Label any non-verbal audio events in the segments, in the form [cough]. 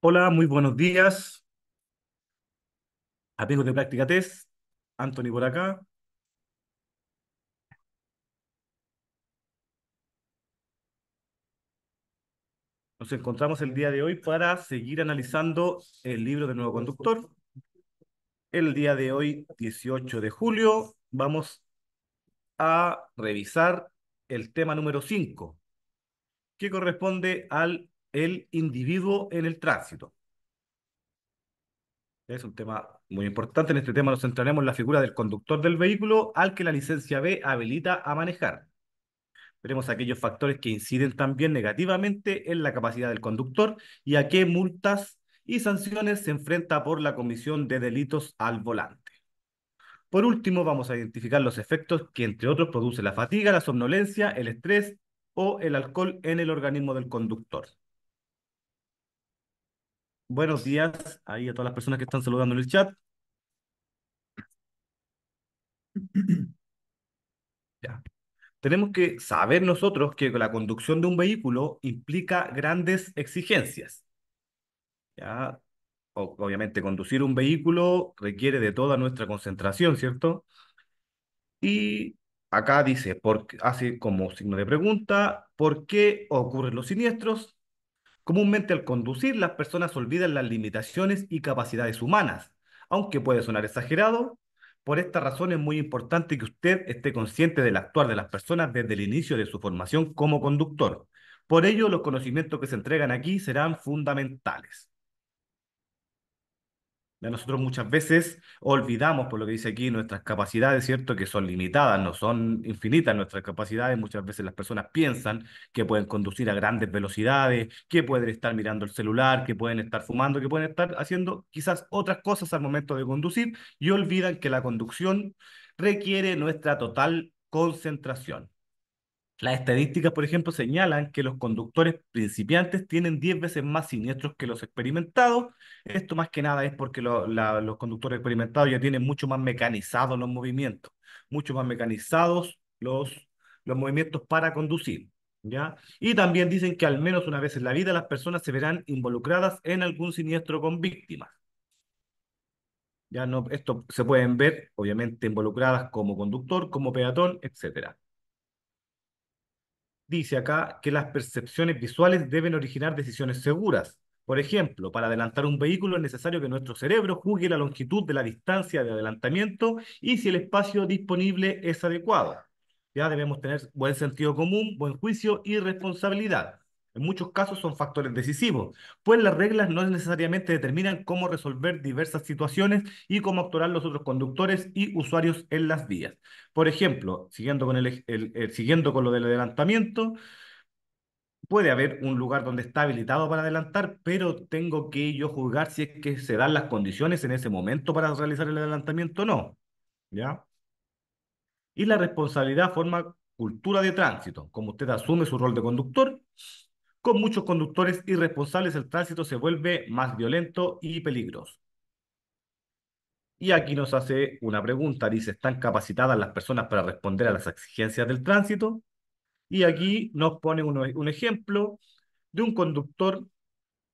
Hola, muy buenos días. Amigos de Práctica Test, Anthony por acá. Nos encontramos el día de hoy para seguir analizando el libro de Nuevo Conductor. El día de hoy, 18 de julio, vamos a revisar el tema número 5, que corresponde al el individuo en el tránsito. Es un tema muy importante. En este tema nos centraremos en la figura del conductor del vehículo al que la licencia B habilita a manejar. Veremos aquellos factores que inciden también negativamente en la capacidad del conductor y a qué multas y sanciones se enfrenta por la comisión de delitos al volante. Por último, vamos a identificar los efectos que, entre otros, produce la fatiga, la somnolencia, el estrés, o el alcohol en el organismo del conductor. Buenos días ahí a todas las personas que están saludando en el chat. Ya. Tenemos que saber nosotros que la conducción de un vehículo implica grandes exigencias. Obviamente, conducir un vehículo requiere de toda nuestra concentración, ¿cierto? Y acá dice, hace como signo de pregunta, ¿por qué ocurren los siniestros? Comúnmente al conducir las personas olvidan las limitaciones y capacidades humanas, aunque puede sonar exagerado. Por esta razón es muy importante que usted esté consciente del actuar de las personas desde el inicio de su formación como conductor. Por ello, los conocimientos que se entregan aquí serán fundamentales nosotros muchas veces olvidamos, por lo que dice aquí, nuestras capacidades, ¿cierto? Que son limitadas, no son infinitas nuestras capacidades. Muchas veces las personas piensan que pueden conducir a grandes velocidades, que pueden estar mirando el celular, que pueden estar fumando, que pueden estar haciendo quizás otras cosas al momento de conducir y olvidan que la conducción requiere nuestra total concentración. Las estadísticas, por ejemplo, señalan que los conductores principiantes tienen 10 veces más siniestros que los experimentados. Esto más que nada es porque los conductores experimentados ya tienen mucho más mecanizados los movimientos, mucho más mecanizados los, los movimientos para conducir. ¿ya? Y también dicen que al menos una vez en la vida las personas se verán involucradas en algún siniestro con víctimas. Ya esto se pueden ver, obviamente, involucradas como conductor, como peatón, etcétera dice acá que las percepciones visuales deben originar decisiones seguras. Por ejemplo, para adelantar un vehículo es necesario que nuestro cerebro juzgue la longitud de la distancia de adelantamiento y si el espacio disponible es adecuado. Ya debemos tener buen sentido común, buen juicio y responsabilidad en muchos casos son factores decisivos, pues las reglas no necesariamente determinan cómo resolver diversas situaciones y cómo actuar los otros conductores y usuarios en las vías. Por ejemplo, siguiendo con, el, eh, siguiendo con lo del adelantamiento, puede haber un lugar donde está habilitado para adelantar, pero tengo que yo juzgar si es que se dan las condiciones en ese momento para realizar el adelantamiento o no. ¿Ya? Y la responsabilidad forma cultura de tránsito, como usted asume su rol de conductor con muchos conductores irresponsables el tránsito se vuelve más violento y peligroso. Y aquí nos hace una pregunta, dice, ¿están capacitadas las personas para responder a las exigencias del tránsito? Y aquí nos pone un, un ejemplo de un conductor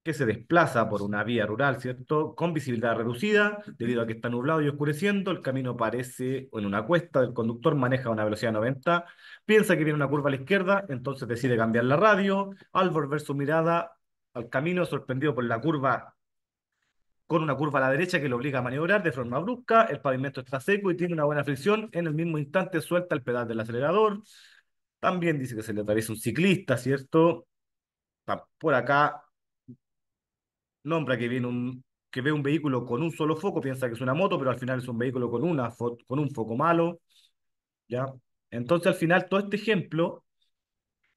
que se desplaza por una vía rural, ¿cierto? Con visibilidad reducida, debido a que está nublado y oscureciendo, el camino parece en una cuesta, el conductor maneja a una velocidad 90, piensa que viene una curva a la izquierda, entonces decide cambiar la radio, al volver su mirada al camino, sorprendido por la curva con una curva a la derecha que lo obliga a maniobrar de forma brusca, el pavimento está seco y tiene una buena fricción, en el mismo instante suelta el pedal del acelerador, también dice que se le atraviesa un ciclista, ¿cierto? Por acá hombre que viene un que ve un vehículo con un solo foco, piensa que es una moto, pero al final es un vehículo con, una con un foco malo. ¿ya? Entonces, al final, todo este ejemplo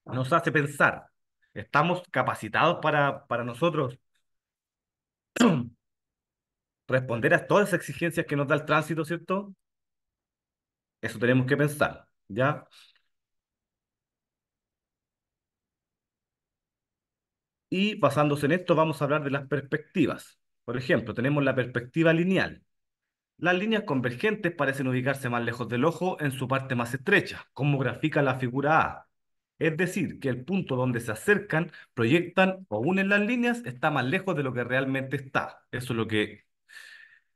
nos hace pensar, ¿estamos capacitados para, para nosotros [clears throat] responder a todas las exigencias que nos da el tránsito, ¿cierto? Eso tenemos que pensar, ¿ya? y basándose en esto vamos a hablar de las perspectivas. Por ejemplo, tenemos la perspectiva lineal. Las líneas convergentes parecen ubicarse más lejos del ojo en su parte más estrecha, como grafica la figura A. Es decir, que el punto donde se acercan, proyectan o unen las líneas está más lejos de lo que realmente está. Eso es lo que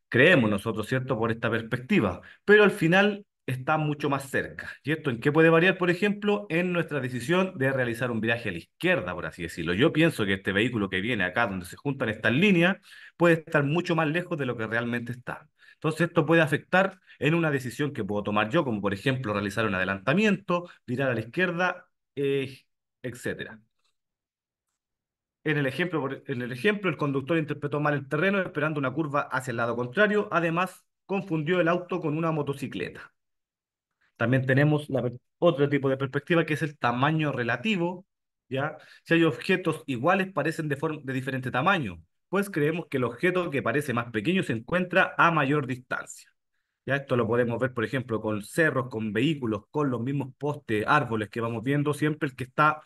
creemos nosotros, ¿cierto? Por esta perspectiva. Pero al final está mucho más cerca. ¿Y esto en qué puede variar, por ejemplo, en nuestra decisión de realizar un viaje a la izquierda, por así decirlo? Yo pienso que este vehículo que viene acá, donde se juntan estas líneas, puede estar mucho más lejos de lo que realmente está. Entonces, esto puede afectar en una decisión que puedo tomar yo, como por ejemplo realizar un adelantamiento, virar a la izquierda, etc. Eh, etcétera. En el, ejemplo, en el ejemplo, el conductor interpretó mal el terreno esperando una curva hacia el lado contrario. Además, confundió el auto con una motocicleta. También tenemos otro tipo de perspectiva que es el tamaño relativo, ¿ya? Si hay objetos iguales, parecen de, de diferente tamaño, pues creemos que el objeto que parece más pequeño se encuentra a mayor distancia. ¿Ya? Esto lo podemos ver, por ejemplo, con cerros, con vehículos, con los mismos postes, árboles que vamos viendo. Siempre el que está,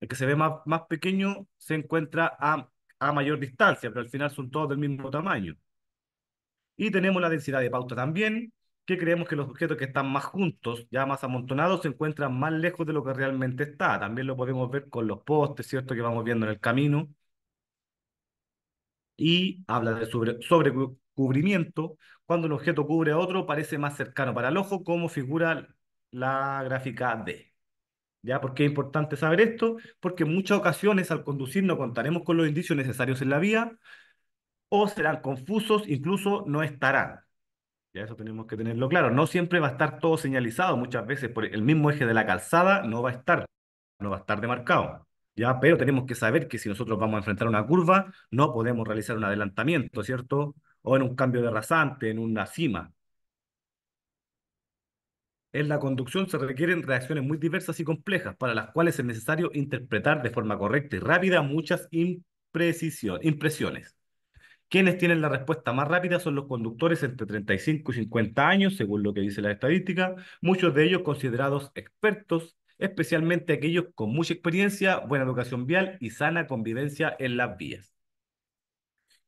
el que se ve más, más pequeño se encuentra a, a mayor distancia, pero al final son todos del mismo tamaño. Y tenemos la densidad de pauta también, que creemos que los objetos que están más juntos, ya más amontonados, se encuentran más lejos de lo que realmente está. También lo podemos ver con los postes, ¿cierto?, que vamos viendo en el camino. Y habla de sobre, sobrecubrimiento. Cuando un objeto cubre a otro, parece más cercano para el ojo, como figura la gráfica D. ¿Ya? ¿Por qué es importante saber esto? Porque en muchas ocasiones al conducir no contaremos con los indicios necesarios en la vía o serán confusos, incluso no estarán. Ya eso tenemos que tenerlo claro. No siempre va a estar todo señalizado, muchas veces por el mismo eje de la calzada no va a estar, no va a estar demarcado. Ya, pero tenemos que saber que si nosotros vamos a enfrentar una curva, no podemos realizar un adelantamiento, ¿cierto? O en un cambio de rasante, en una cima. En la conducción se requieren reacciones muy diversas y complejas, para las cuales es necesario interpretar de forma correcta y rápida muchas impresiones. Quienes tienen la respuesta más rápida son los conductores entre 35 y 50 años, según lo que dice la estadística, muchos de ellos considerados expertos, especialmente aquellos con mucha experiencia, buena educación vial y sana convivencia en las vías.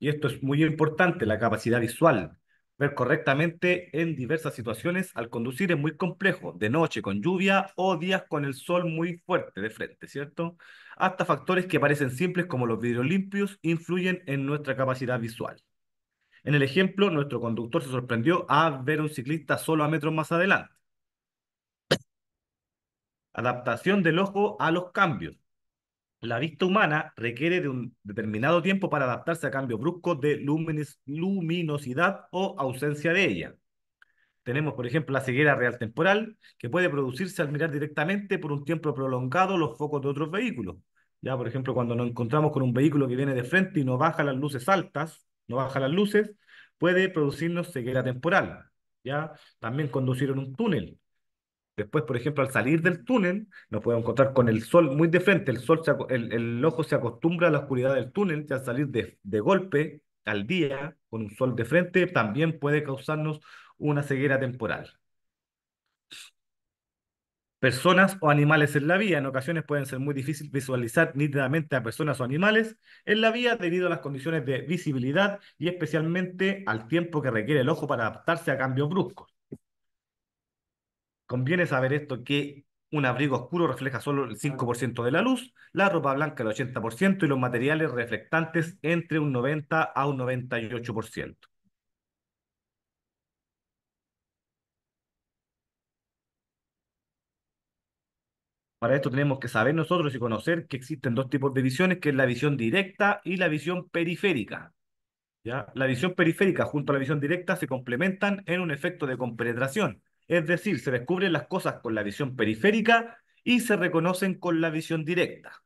Y esto es muy importante, la capacidad visual. Ver correctamente en diversas situaciones al conducir es muy complejo, de noche con lluvia o días con el sol muy fuerte de frente, ¿cierto? Hasta factores que parecen simples como los vidrios limpios influyen en nuestra capacidad visual. En el ejemplo, nuestro conductor se sorprendió a ver un ciclista solo a metros más adelante. Adaptación del ojo a los cambios la vista humana requiere de un determinado tiempo para adaptarse a cambios bruscos de luminosidad o ausencia de ella. Tenemos, por ejemplo, la ceguera real temporal, que puede producirse al mirar directamente por un tiempo prolongado los focos de otros vehículos. Ya, por ejemplo, cuando nos encontramos con un vehículo que viene de frente y no baja las luces altas, no baja las luces, puede producirnos ceguera temporal. Ya, también conducir en un túnel, Después, por ejemplo, al salir del túnel, nos podemos encontrar con el sol muy de frente. El, sol el, ojo se acostumbra a la oscuridad del túnel, y al salir de, golpe al día, con un sol de frente, también puede causarnos una ceguera temporal. Personas o animales en la vía. En ocasiones pueden ser muy difícil visualizar nítidamente a personas o animales en la vía debido a las condiciones de visibilidad y especialmente al tiempo que requiere el ojo para adaptarse a cambios bruscos. Conviene saber esto que un abrigo oscuro refleja solo el 5% de la luz, la ropa blanca el 80% y los materiales reflectantes entre un 90 a un 98%. Para esto tenemos que saber nosotros y conocer que existen dos tipos de visiones, que es la visión directa y la visión periférica. ¿Ya? La visión periférica junto a la visión directa se complementan en un efecto de compenetración es decir, se descubren las cosas con la visión periférica y se reconocen con la visión directa.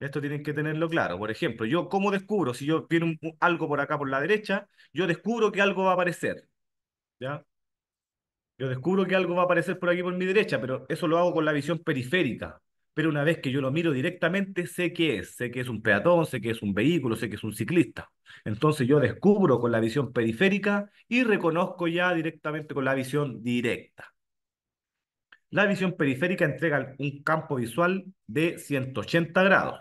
Esto tienen que tenerlo claro. Por ejemplo, yo cómo descubro, si yo quiero algo por acá por la derecha, yo descubro que algo va a aparecer. ¿Ya? Yo descubro que algo va a aparecer por aquí por mi derecha, pero eso lo hago con la visión periférica pero una vez que yo lo miro directamente, sé qué es, sé que es un peatón, sé que es un vehículo, sé que es un ciclista. Entonces yo descubro con la visión periférica y reconozco ya directamente con la visión directa. La visión periférica entrega un campo visual de 180 grados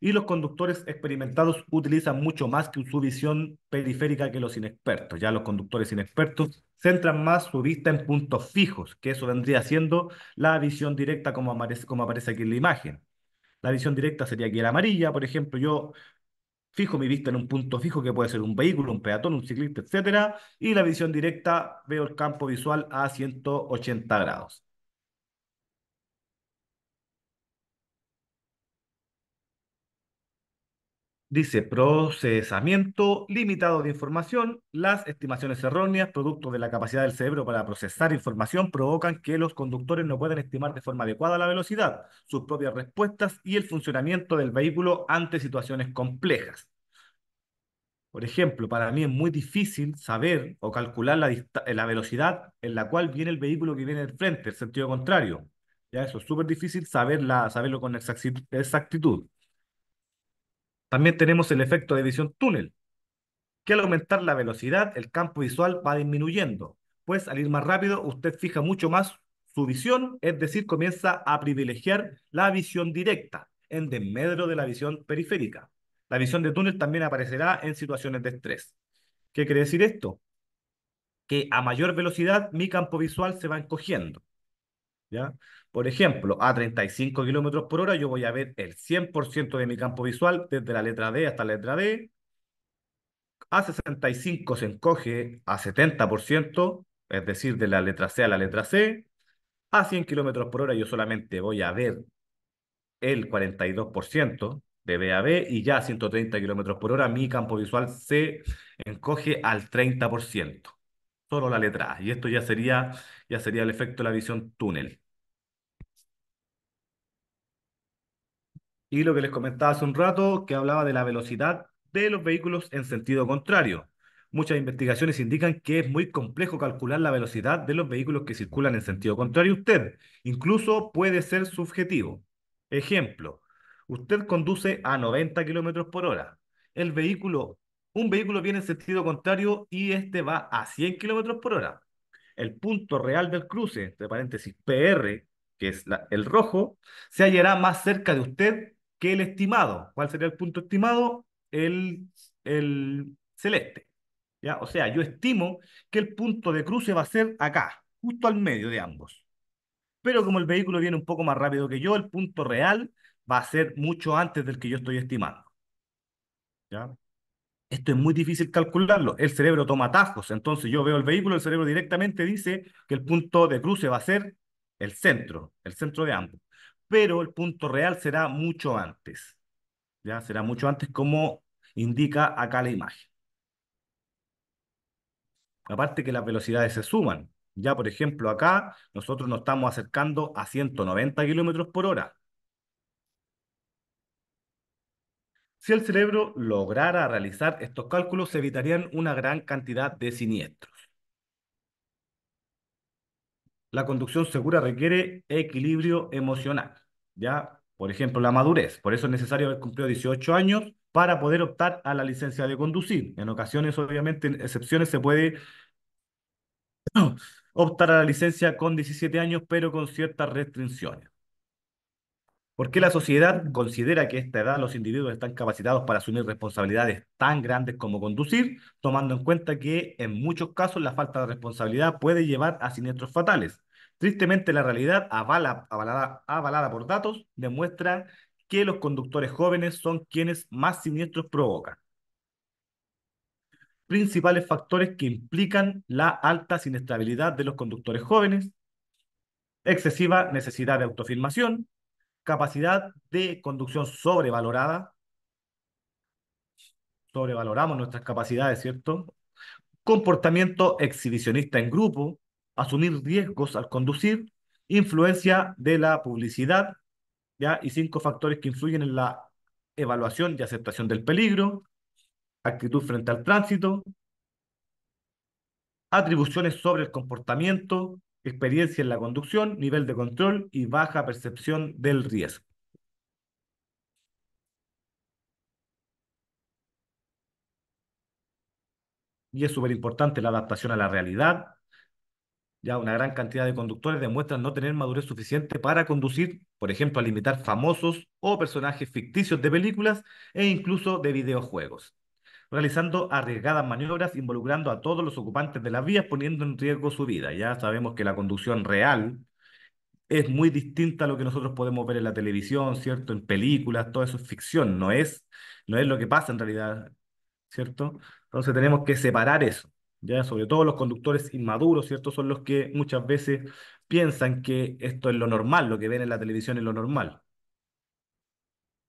y los conductores experimentados utilizan mucho más que su visión periférica que los inexpertos. Ya los conductores inexpertos centran más su vista en puntos fijos, que eso vendría siendo la visión directa como aparece, como aparece aquí en la imagen. La visión directa sería aquí la amarilla, por ejemplo, yo fijo mi vista en un punto fijo que puede ser un vehículo, un peatón, un ciclista, etcétera, y la visión directa veo el campo visual a 180 grados. Dice, procesamiento limitado de información, las estimaciones erróneas, producto de la capacidad del cerebro para procesar información, provocan que los conductores no puedan estimar de forma adecuada la velocidad, sus propias respuestas y el funcionamiento del vehículo ante situaciones complejas. Por ejemplo, para mí es muy difícil saber o calcular la, velocidad en la cual viene el vehículo que viene del frente, el sentido contrario. Ya eso es súper difícil saberla, saberlo con exactitud. También tenemos el efecto de visión túnel, que al aumentar la velocidad, el campo visual va disminuyendo, pues al ir más rápido, usted fija mucho más su visión, es decir, comienza a privilegiar la visión directa en desmedro de la visión periférica. La visión de túnel también aparecerá en situaciones de estrés. ¿Qué quiere decir esto? Que a mayor velocidad mi campo visual se va encogiendo. Por ejemplo, a 35 kilómetros por hora yo voy a ver el 100% de mi campo visual desde la letra D hasta la letra D. A 65 se encoge a 70%, es decir, de la letra C a la letra C. A 100 kilómetros por hora yo solamente voy a ver el 42% de B a B y ya a 130 kilómetros por hora mi campo visual se encoge al 30%. Solo la letra A. Y esto ya sería, ya sería el efecto de la visión túnel. y lo que les comentaba hace un rato, que hablaba de la velocidad de los vehículos en sentido contrario. Muchas investigaciones indican que es muy complejo calcular la velocidad de los vehículos que circulan en sentido contrario a usted. Incluso puede ser subjetivo. Ejemplo, usted conduce a 90 kilómetros por hora. El vehículo, un vehículo viene en sentido contrario y este va a 100 kilómetros por hora. El punto real del cruce, entre paréntesis PR, que es el rojo, se hallará más cerca de usted que el estimado. ¿Cuál sería el punto estimado? El, el celeste. ¿ya? O sea, yo estimo que el punto de cruce va a ser acá, justo al medio de ambos. Pero como el vehículo viene un poco más rápido que yo, el punto real va a ser mucho antes del que yo estoy estimando. ¿Ya? Esto es muy difícil calcularlo. El cerebro toma atajos. Entonces yo veo el vehículo, el cerebro directamente dice que el punto de cruce va a ser el centro, el centro de ambos pero el punto real será mucho antes. Ya será mucho antes como indica acá la imagen. Aparte que las velocidades se suman. Ya, por ejemplo, acá nosotros nos estamos acercando a 190 kilómetros por hora. Si el cerebro lograra realizar estos cálculos, se evitarían una gran cantidad de siniestros la conducción segura requiere equilibrio emocional, ¿ya? Por ejemplo, la madurez. Por eso es necesario haber cumplido 18 años para poder optar a la licencia de conducir. En ocasiones, obviamente, en excepciones se puede [clears throat] optar a la licencia con 17 años, pero con ciertas restricciones. ¿Por qué la sociedad considera que a esta edad los individuos están capacitados para asumir responsabilidades tan grandes como conducir, tomando en cuenta que en muchos casos la falta de responsabilidad puede llevar a siniestros fatales? Tristemente la realidad, avalada, avalada por datos, demuestra que los conductores jóvenes son quienes más siniestros provocan. Principales factores que implican la alta siniestrabilidad de los conductores jóvenes, excesiva necesidad de autofilmación, capacidad de conducción sobrevalorada. Sobrevaloramos nuestras capacidades, ¿cierto? Comportamiento exhibicionista en grupo, asumir riesgos al conducir, influencia de la publicidad, ¿ya? Y cinco factores que influyen en la evaluación y aceptación del peligro, actitud frente al tránsito, atribuciones sobre el comportamiento, experiencia en la conducción, nivel de control y baja percepción del riesgo. Y es súper importante la adaptación a la realidad. Ya una gran cantidad de conductores demuestran no tener madurez suficiente para conducir, por ejemplo, al imitar famosos o personajes ficticios de películas e incluso de videojuegos realizando arriesgadas maniobras involucrando a todos los ocupantes de las vías, poniendo en riesgo su vida. Ya sabemos que la conducción real es muy distinta a lo que nosotros podemos ver en la televisión, ¿cierto? En películas, todo eso es ficción, no es, no es lo que pasa en realidad, ¿cierto? Entonces tenemos que separar eso. ¿ya? Sobre todo los conductores inmaduros, ¿cierto? Son los que muchas veces piensan que esto es lo normal, lo que ven en la televisión es lo normal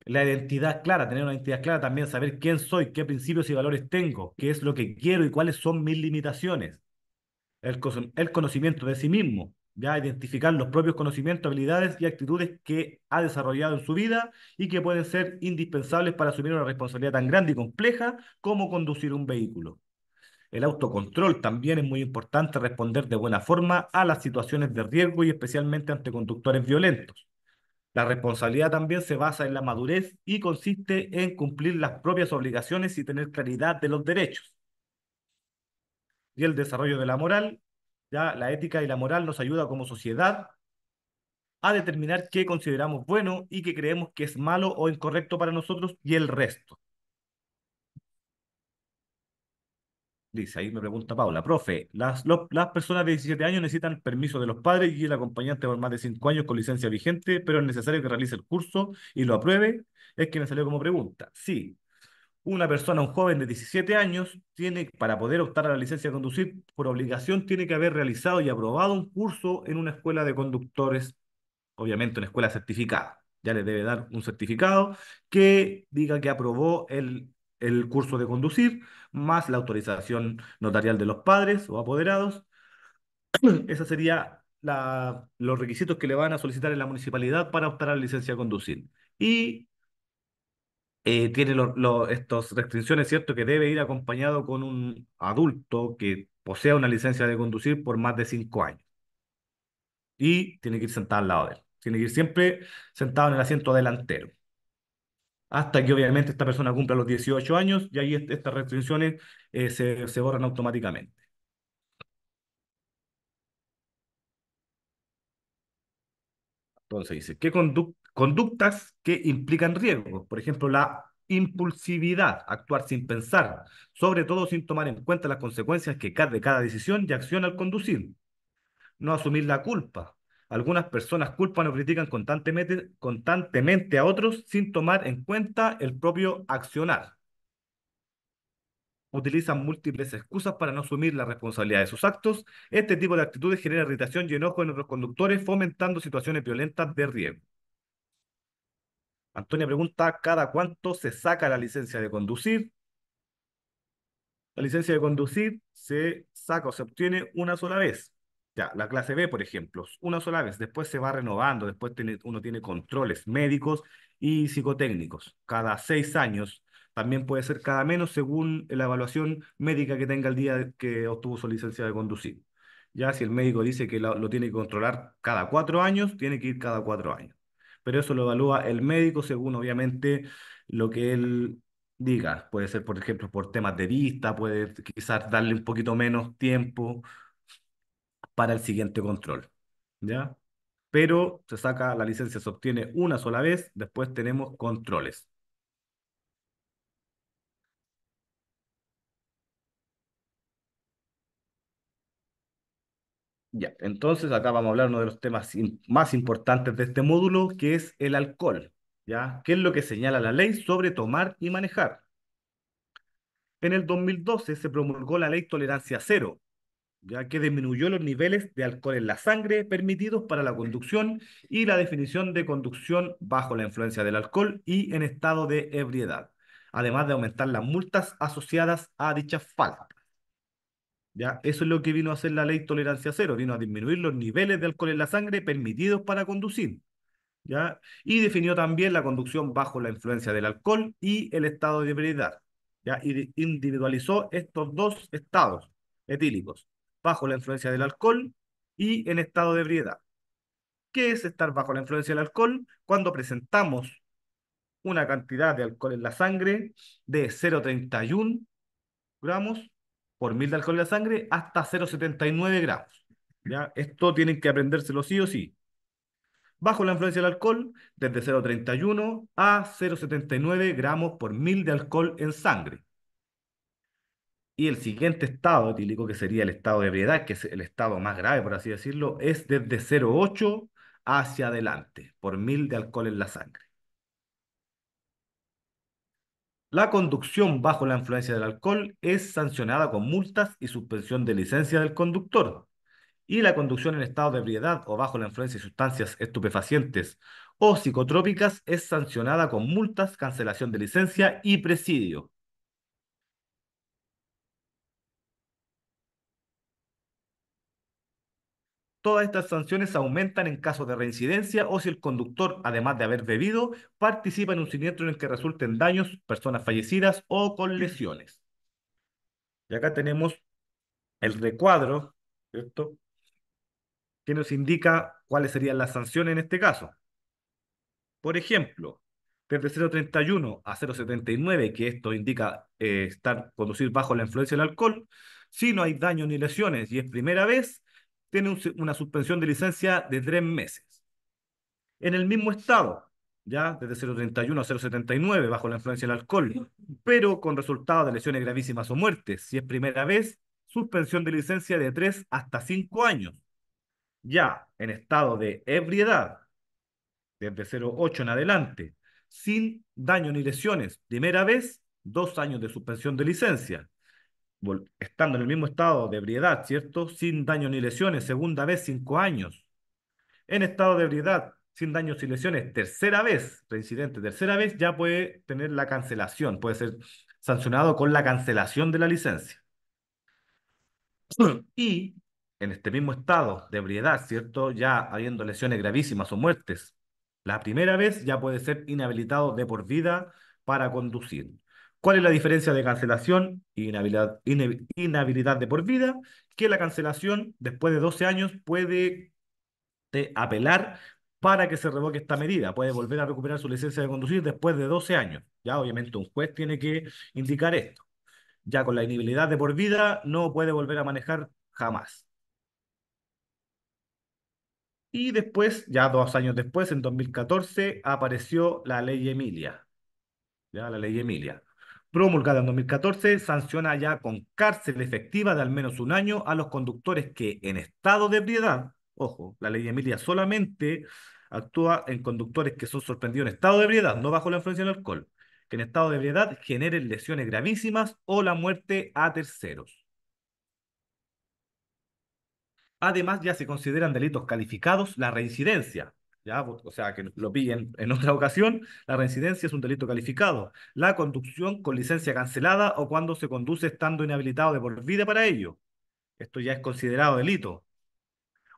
la identidad clara, tener una identidad clara, también saber quién soy, qué principios y valores tengo, qué es lo que quiero y cuáles son mis limitaciones. El, conocimiento de sí mismo, ya identificar los propios conocimientos, habilidades y actitudes que ha desarrollado en su vida y que pueden ser indispensables para asumir una responsabilidad tan grande y compleja como conducir un vehículo. El autocontrol también es muy importante responder de buena forma a las situaciones de riesgo y especialmente ante conductores violentos. La responsabilidad también se basa en la madurez y consiste en cumplir las propias obligaciones y tener claridad de los derechos. Y el desarrollo de la moral, ya la ética y la moral nos ayuda como sociedad a determinar qué consideramos bueno y qué creemos que es malo o incorrecto para nosotros y el resto. dice, ahí me pregunta Paula, profe, las, las personas de 17 años necesitan permiso de los padres y el acompañante por más de 5 años con licencia vigente, pero es necesario que realice el curso y lo apruebe, es que me salió como pregunta. Sí, una persona, un joven de 17 años, tiene, para poder optar a la licencia de conducir, por obligación tiene que haber realizado y aprobado un curso en una escuela de conductores, obviamente una escuela certificada. Ya le debe dar un certificado que diga que aprobó el el curso de conducir, más la autorización notarial de los padres o apoderados. [clears throat] Esa sería los requisitos que le van a solicitar en la municipalidad para optar a la licencia de conducir. Y eh, tiene estas restricciones, ¿cierto? Que debe ir acompañado con un adulto que posea una licencia de conducir por más de cinco años. Y tiene que ir sentado al lado de él. Tiene que ir siempre sentado en el asiento delantero hasta que obviamente esta persona cumpla los 18 años y ahí estas restricciones eh, se, borran automáticamente. Entonces dice, ¿qué conductas que implican riesgos? Por ejemplo, la impulsividad, actuar sin pensar, sobre todo sin tomar en cuenta las consecuencias que de cada decisión y acción al conducir. No asumir la culpa, algunas personas culpan o critican constantemente, a otros sin tomar en cuenta el propio accionar. Utilizan múltiples excusas para no asumir la responsabilidad de sus actos. Este tipo de actitudes genera irritación y enojo en otros conductores, fomentando situaciones violentas de riesgo. Antonia pregunta, ¿cada cuánto se saca la licencia de conducir? La licencia de conducir se saca o se obtiene una sola vez la clase B, por ejemplo, una sola vez, después se va renovando, después uno tiene controles médicos y psicotécnicos. Cada seis años, también puede ser cada menos según la evaluación médica que tenga el día que obtuvo su licencia de conducir. Ya si el médico dice que lo, lo tiene que controlar cada cuatro años, tiene que ir cada cuatro años. Pero eso lo evalúa el médico según obviamente lo que él diga. Puede ser, por ejemplo, por temas de vista, puede quizás darle un poquito menos tiempo para el siguiente control. ¿Ya? Pero se saca, la licencia se obtiene una sola vez, después tenemos controles. Ya, entonces acá vamos a hablar uno de los temas más importantes de este módulo, que es el alcohol. ¿Ya? ¿Qué es lo que señala la ley sobre tomar y manejar? En el 2012 se promulgó la ley Tolerancia Cero, ya que disminuyó los niveles de alcohol en la sangre permitidos para la conducción y la definición de conducción bajo la influencia del alcohol y en estado de ebriedad, además de aumentar las multas asociadas a dicha falta ¿Ya? Eso es lo que vino a hacer la ley tolerancia cero, vino a disminuir los niveles de alcohol en la sangre permitidos para conducir. ¿Ya? Y definió también la conducción bajo la influencia del alcohol y el estado de ebriedad. ¿Ya? Y individualizó estos dos estados etílicos, bajo la influencia del alcohol y en estado de ebriedad. ¿Qué es estar bajo la influencia del alcohol? Cuando presentamos una cantidad de alcohol en la sangre de 0,31 gramos por mil de alcohol en la sangre hasta 0,79 gramos. ¿ya? Esto tienen que aprendérselo sí o sí. Bajo la influencia del alcohol, desde 0,31 a 0,79 gramos por mil de alcohol en sangre. Y el siguiente estado etílico, que sería el estado de ebriedad, que es el estado más grave, por así decirlo, es desde 0,8 hacia adelante, por mil de alcohol en la sangre. La conducción bajo la influencia del alcohol es sancionada con multas y suspensión de licencia del conductor. Y la conducción en estado de ebriedad o bajo la influencia de sustancias estupefacientes o psicotrópicas es sancionada con multas, cancelación de licencia y presidio. Todas estas sanciones aumentan en caso de reincidencia o si el conductor, además de haber bebido, participa en un siniestro en el que resulten daños, personas fallecidas o con lesiones. Y acá tenemos el recuadro, ¿cierto? Que nos indica cuáles serían las sanciones en este caso. Por ejemplo, desde 0.31 a 0.79, que esto indica eh, estar conducir bajo la influencia del alcohol, si no hay daño ni lesiones y es primera vez, tiene una suspensión de licencia de tres meses. En el mismo estado, ya desde 031 a 079, bajo la influencia del alcohol, pero con resultado de lesiones gravísimas o muertes, si es primera vez, suspensión de licencia de tres hasta cinco años. Ya en estado de ebriedad, desde 08 en adelante, sin daño ni lesiones, primera vez, dos años de suspensión de licencia estando en el mismo estado de ebriedad, ¿cierto? Sin daño ni lesiones, segunda vez, cinco años. En estado de ebriedad, sin daños y lesiones, tercera vez, reincidente, tercera vez, ya puede tener la cancelación, puede ser sancionado con la cancelación de la licencia. Y en este mismo estado de ebriedad, ¿cierto? Ya habiendo lesiones gravísimas o muertes, la primera vez ya puede ser inhabilitado de por vida para conducir. ¿Cuál es la diferencia de cancelación y inhabilidad, de por vida? Que la cancelación después de 12 años puede eh, apelar para que se revoque esta medida. Puede volver a recuperar su licencia de conducir después de 12 años. Ya, obviamente, un juez tiene que indicar esto. Ya con la inhabilidad de por vida no puede volver a manejar jamás. Y después, ya dos años después, en 2014, apareció la ley Emilia. Ya la ley Emilia promulgada en 2014, sanciona ya con cárcel efectiva de al menos un año a los conductores que en estado de ebriedad, ojo, la ley de Emilia solamente actúa en conductores que son sorprendidos en estado de ebriedad, no bajo la influencia del alcohol, que en estado de ebriedad generen lesiones gravísimas o la muerte a terceros. Además, ya se consideran delitos calificados la reincidencia, ¿ya? o sea, que lo pillen en otra ocasión, la reincidencia es un delito calificado. La conducción con licencia cancelada o cuando se conduce estando inhabilitado de por vida para ello. Esto ya es considerado delito.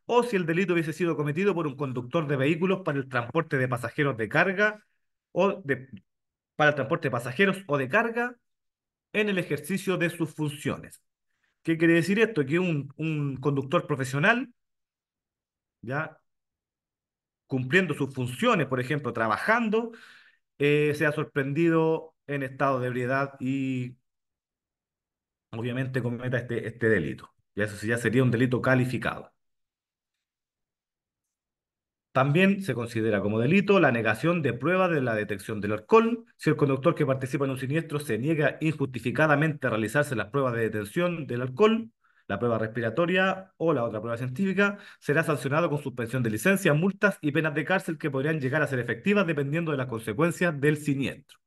O si el delito hubiese sido cometido por un conductor de vehículos para el transporte de pasajeros de carga o de, para el transporte de pasajeros o de carga en el ejercicio de sus funciones. ¿Qué quiere decir esto? Que un, un conductor profesional ya cumpliendo sus funciones, por ejemplo, trabajando, eh, sea sorprendido en estado de ebriedad y obviamente cometa este, este delito. Y eso sí, ya sería un delito calificado. También se considera como delito la negación de prueba de la detección del alcohol. Si el conductor que participa en un siniestro se niega injustificadamente a realizarse las pruebas de detención del alcohol, la prueba respiratoria o la otra prueba científica, será sancionado con suspensión de licencia, multas y penas de cárcel que podrían llegar a ser efectivas dependiendo de las consecuencias del siniestro.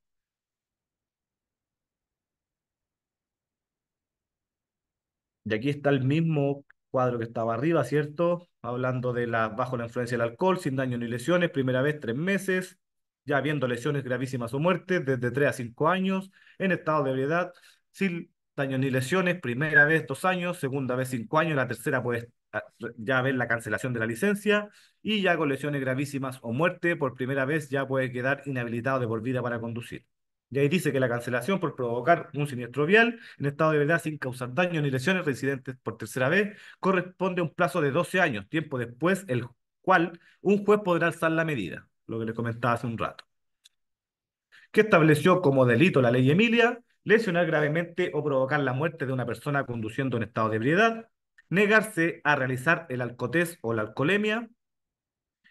Y aquí está el mismo cuadro que estaba arriba, ¿cierto? Hablando de la bajo la influencia del alcohol, sin daño ni lesiones, primera vez tres meses, ya habiendo lesiones gravísimas o muertes, desde tres a cinco años, en estado de ebriedad, sin daños ni lesiones, primera vez dos años, segunda vez cinco años, la tercera puede ah, ya ver la cancelación de la licencia y ya con lesiones gravísimas o muerte, por primera vez ya puede quedar inhabilitado de por vida para conducir. Y ahí dice que la cancelación por provocar un siniestro vial en estado de verdad sin causar daños ni lesiones residentes por tercera vez corresponde a un plazo de 12 años, tiempo después el cual un juez podrá alzar la medida, lo que les comentaba hace un rato. que estableció como delito la ley Emilia? lesionar gravemente o provocar la muerte de una persona conduciendo en estado de ebriedad, negarse a realizar el alcotés o la alcoholemia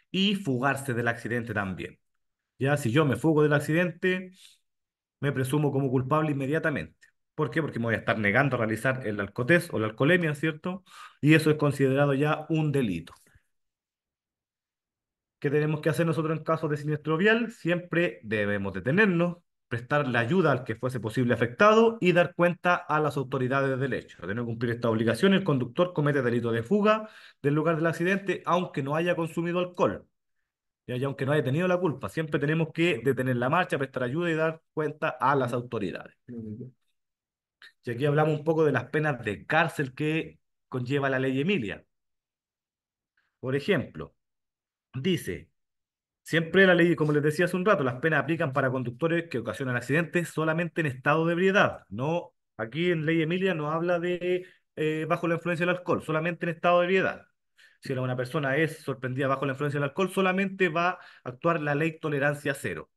y fugarse del accidente también. Ya si yo me fugo del accidente, me presumo como culpable inmediatamente. ¿Por qué? Porque me voy a estar negando a realizar el alcotés o la alcoholemia, ¿cierto? Y eso es considerado ya un delito. ¿Qué tenemos que hacer nosotros en caso de siniestro vial? Siempre debemos detenernos, prestar la ayuda al que fuese posible afectado y dar cuenta a las autoridades del hecho. De no cumplir esta obligación, el conductor comete delito de fuga del lugar del accidente, aunque no haya consumido alcohol. Y aunque no haya tenido la culpa, siempre tenemos que detener la marcha, prestar ayuda y dar cuenta a las autoridades. Y aquí hablamos un poco de las penas de cárcel que conlleva la ley Emilia. Por ejemplo, dice, Siempre la ley, como les decía hace un rato, las penas aplican para conductores que ocasionan accidentes solamente en estado de ebriedad. No, aquí en Ley Emilia no habla de eh, bajo la influencia del alcohol, solamente en estado de ebriedad. Si una persona es sorprendida bajo la influencia del alcohol, solamente va a actuar la ley tolerancia cero.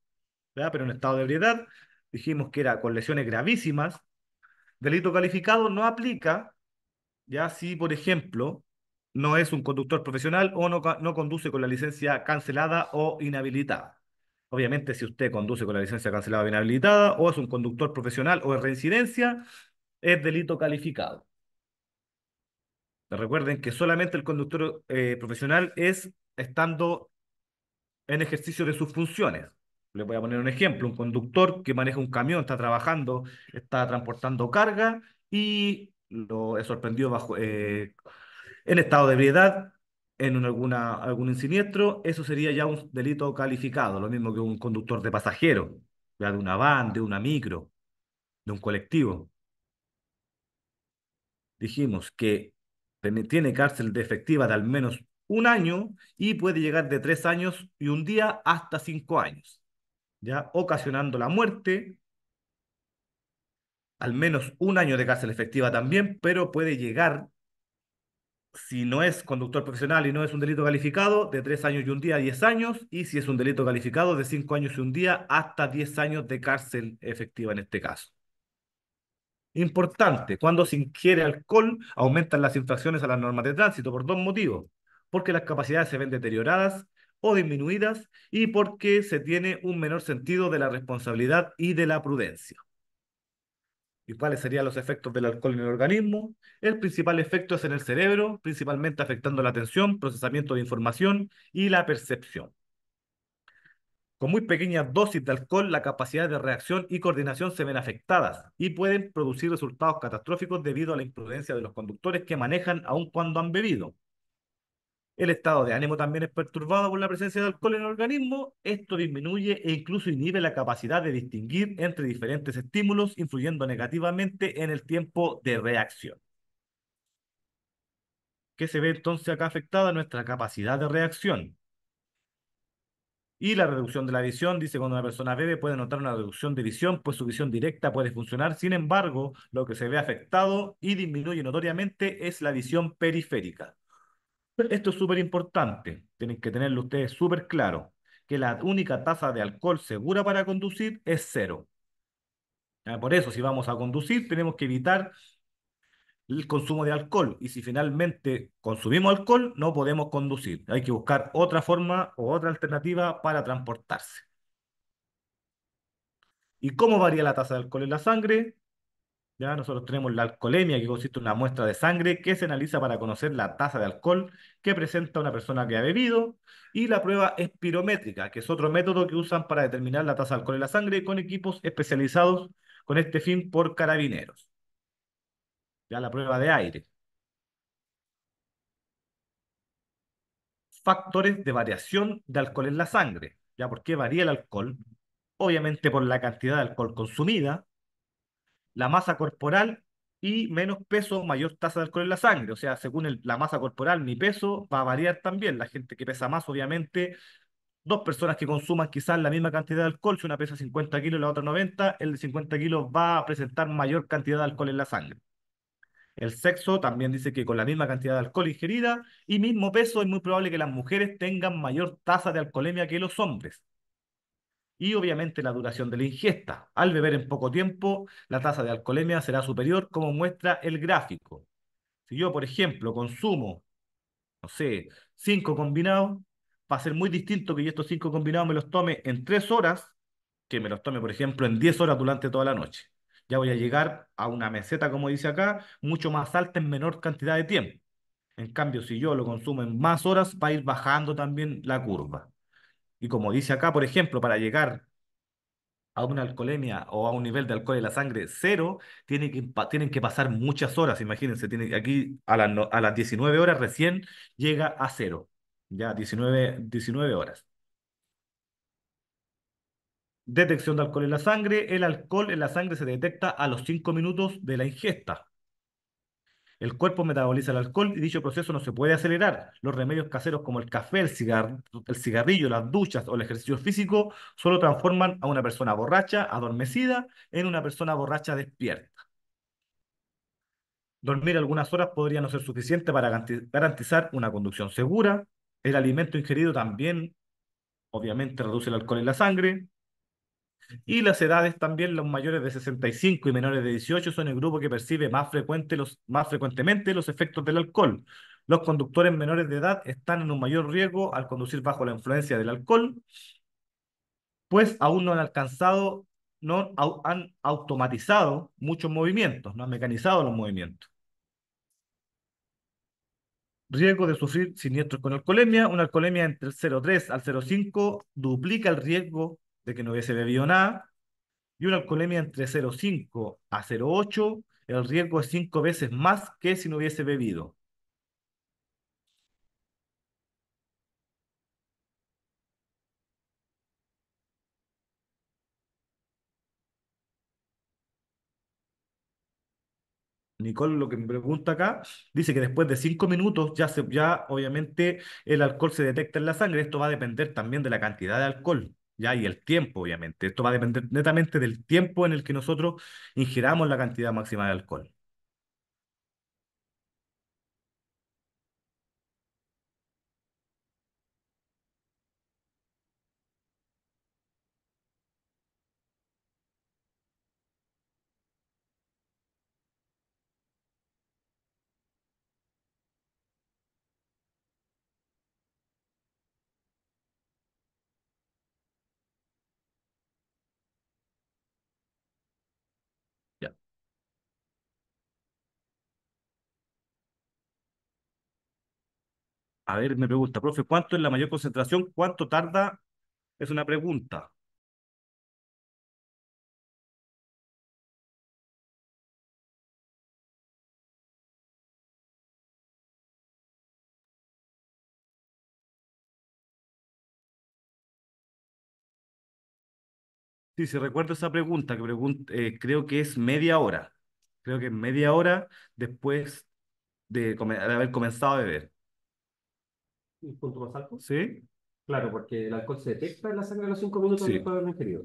Pero en estado de ebriedad, dijimos que era con lesiones gravísimas. Delito calificado no aplica, ya si, por ejemplo, no es un conductor profesional o no, no conduce con la licencia cancelada o inhabilitada. Obviamente, si usted conduce con la licencia cancelada o inhabilitada, o es un conductor profesional o es reincidencia, es delito calificado. Recuerden que solamente el conductor eh, profesional es estando en ejercicio de sus funciones. Le voy a poner un ejemplo, un conductor que maneja un camión, está trabajando, está transportando carga y lo he sorprendido bajo, eh, en estado de ebriedad, en algún siniestro, eso sería ya un delito calificado, lo mismo que un conductor de pasajero, ya de una van, de una micro, de un colectivo. Dijimos que tiene cárcel efectiva de al menos un año y puede llegar de tres años y un día hasta cinco años, ya ocasionando la muerte, al menos un año de cárcel efectiva también, pero puede llegar si no es conductor profesional y no es un delito calificado, de tres años y un día a diez años, y si es un delito calificado, de cinco años y un día hasta diez años de cárcel efectiva en este caso. Importante, cuando se ingiere alcohol, aumentan las infracciones a las normas de tránsito por dos motivos, porque las capacidades se ven deterioradas o disminuidas y porque se tiene un menor sentido de la responsabilidad y de la prudencia. ¿Y cuáles serían los efectos del alcohol en el organismo? El principal efecto es en el cerebro, principalmente afectando la atención, procesamiento de información y la percepción. Con muy pequeñas dosis de alcohol, la capacidad de reacción y coordinación se ven afectadas y pueden producir resultados catastróficos debido a la imprudencia de los conductores que manejan aun cuando han bebido. El estado de ánimo también es perturbado por la presencia de alcohol en el organismo. Esto disminuye e incluso inhibe la capacidad de distinguir entre diferentes estímulos, influyendo negativamente en el tiempo de reacción. ¿Qué se ve entonces acá afectada? Nuestra capacidad de reacción. Y la reducción de la visión, dice cuando una persona bebe puede notar una reducción de visión, pues su visión directa puede funcionar. Sin embargo, lo que se ve afectado y disminuye notoriamente es la visión periférica. Esto es súper importante, tienen que tenerlo ustedes súper claro, que la única tasa de alcohol segura para conducir es cero. Por eso, si vamos a conducir, tenemos que evitar el consumo de alcohol y si finalmente consumimos alcohol, no podemos conducir. Hay que buscar otra forma o otra alternativa para transportarse. ¿Y cómo varía la tasa de alcohol en la sangre? Ya nosotros tenemos la alcoholemia, que consiste en una muestra de sangre que se analiza para conocer la tasa de alcohol que presenta una persona que ha bebido, y la prueba espirométrica, que es otro método que usan para determinar la tasa de alcohol en la sangre con equipos especializados con este fin por carabineros. Ya la prueba de aire. Factores de variación de alcohol en la sangre. ¿Ya por qué varía el alcohol? Obviamente por la cantidad de alcohol consumida, la masa corporal y menos peso, mayor tasa de alcohol en la sangre. O sea, según la masa corporal, mi peso va a variar también. La gente que pesa más, obviamente, dos personas que consuman quizás la misma cantidad de alcohol, si una pesa 50 kilos y la otra 90, el de 50 kilos va a presentar mayor cantidad de alcohol en la sangre. El sexo también dice que con la misma cantidad de alcohol ingerida y mismo peso es muy probable que las mujeres tengan mayor tasa de alcoholemia que los hombres y obviamente la duración de la ingesta. Al beber en poco tiempo, la tasa de alcoholemia será superior como muestra el gráfico. Si yo, por ejemplo, consumo, no sé, cinco combinados, va a ser muy distinto que yo estos cinco combinados me los tome en tres horas, que me los tome, por ejemplo, en diez horas durante toda la noche. Ya voy a llegar a una meseta, como dice acá, mucho más alta en menor cantidad de tiempo. En cambio, si yo lo consumo en más horas, va a ir bajando también la curva. Y como dice acá, por ejemplo, para llegar a una alcoholemia o a un nivel de alcohol en la sangre cero, tienen que, pasar muchas horas, imagínense, aquí a, las a las 19 horas recién llega a cero, ya 19, 19 horas. Detección de alcohol en la sangre. El alcohol en la sangre se detecta a los 5 minutos de la ingesta. El cuerpo metaboliza el alcohol y dicho proceso no se puede acelerar. Los remedios caseros como el café, el, cigarrillo, las duchas o el ejercicio físico solo transforman a una persona borracha, adormecida, en una persona borracha despierta. Dormir algunas horas podría no ser suficiente para garantizar una conducción segura. El alimento ingerido también, obviamente, reduce el alcohol en la sangre. Y las edades también, los mayores de 65 y menores de 18 son el grupo que percibe más, frecuente los, más frecuentemente los efectos del alcohol. Los conductores menores de edad están en un mayor riesgo al conducir bajo la influencia del alcohol, pues aún no han alcanzado, no han automatizado muchos movimientos, no han mecanizado los movimientos. Riesgo de sufrir siniestros con alcoholemia. Una alcoholemia entre el 0,3 al 0,5 duplica el riesgo de que no hubiese bebido nada, y una alcoholemia entre 0,5 a 0,8, el riesgo es 5 veces más que si no hubiese bebido. Nicole lo que me pregunta acá, dice que después de cinco minutos ya, se, ya obviamente el alcohol se detecta en la sangre, esto va a depender también de la cantidad de alcohol. ¿ya? Y el tiempo, obviamente. Esto va a depender netamente del tiempo en el que nosotros ingiramos la cantidad máxima de alcohol. A ver, me pregunta, profe, ¿cuánto es la mayor concentración? ¿Cuánto tarda? Es una pregunta. Sí, sí, recuerdo esa pregunta, que eh, creo que es media hora. Creo que media hora después de haber comenzado a beber el punto más alto? Sí. Claro, porque el alcohol se detecta en la sangre a los cinco minutos después de ingerido.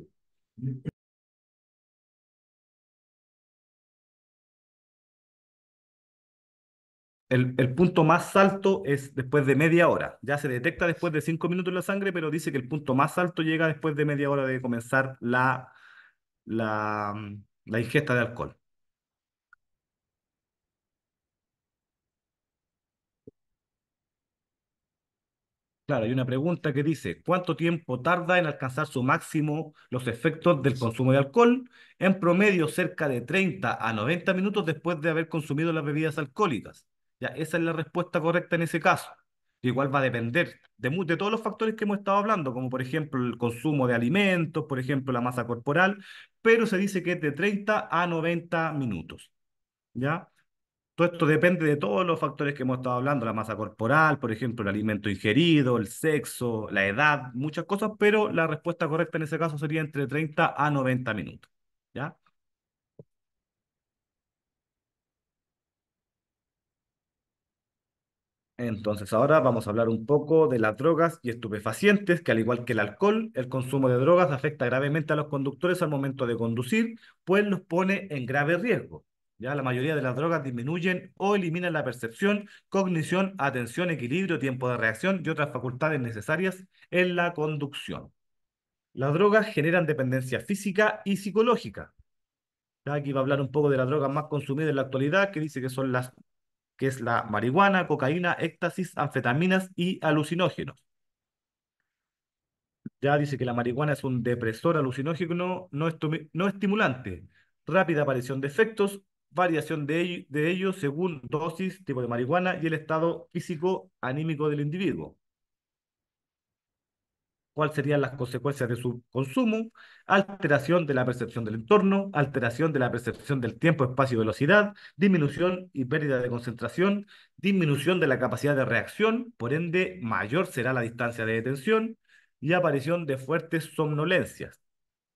El, punto más alto es después de media hora. Ya se detecta después de cinco minutos en la sangre, pero dice que el punto más alto llega después de media hora de comenzar la, la, la ingesta de alcohol. Claro, hay una pregunta que dice, ¿cuánto tiempo tarda en alcanzar su máximo los efectos del consumo de alcohol? En promedio, cerca de 30 a 90 minutos después de haber consumido las bebidas alcohólicas. Ya, esa es la respuesta correcta en ese caso. Igual va a depender de, de todos los factores que hemos estado hablando, como por ejemplo el consumo de alimentos, por ejemplo la masa corporal, pero se dice que es de 30 a 90 minutos. ¿Ya? Todo esto depende de todos los factores que hemos estado hablando, la masa corporal, por ejemplo, el alimento ingerido, el sexo, la edad, muchas cosas, pero la respuesta correcta en ese caso sería entre 30 a 90 minutos. ¿Ya? Entonces ahora vamos a hablar un poco de las drogas y estupefacientes, que al igual que el alcohol, el consumo de drogas afecta gravemente a los conductores al momento de conducir, pues los pone en grave riesgo. ¿ya? La mayoría de las drogas disminuyen o eliminan la percepción, cognición, atención, equilibrio, tiempo de reacción y otras facultades necesarias en la conducción. Las drogas generan dependencia física y psicológica. ¿Ya? Aquí va a hablar un poco de las drogas más consumidas en la actualidad, que dice que son las que es la marihuana, cocaína, éxtasis, anfetaminas y alucinógenos. Ya dice que la marihuana es un depresor alucinógeno no, no estimulante, rápida aparición de efectos, variación de, de ellos según dosis, tipo de marihuana y el estado físico anímico del individuo. ¿Cuáles serían las consecuencias de su consumo? Alteración de la percepción del entorno, alteración de la percepción del tiempo, espacio y velocidad, disminución y pérdida de concentración, disminución de la capacidad de reacción, por ende mayor será la distancia de detención y aparición de fuertes somnolencias,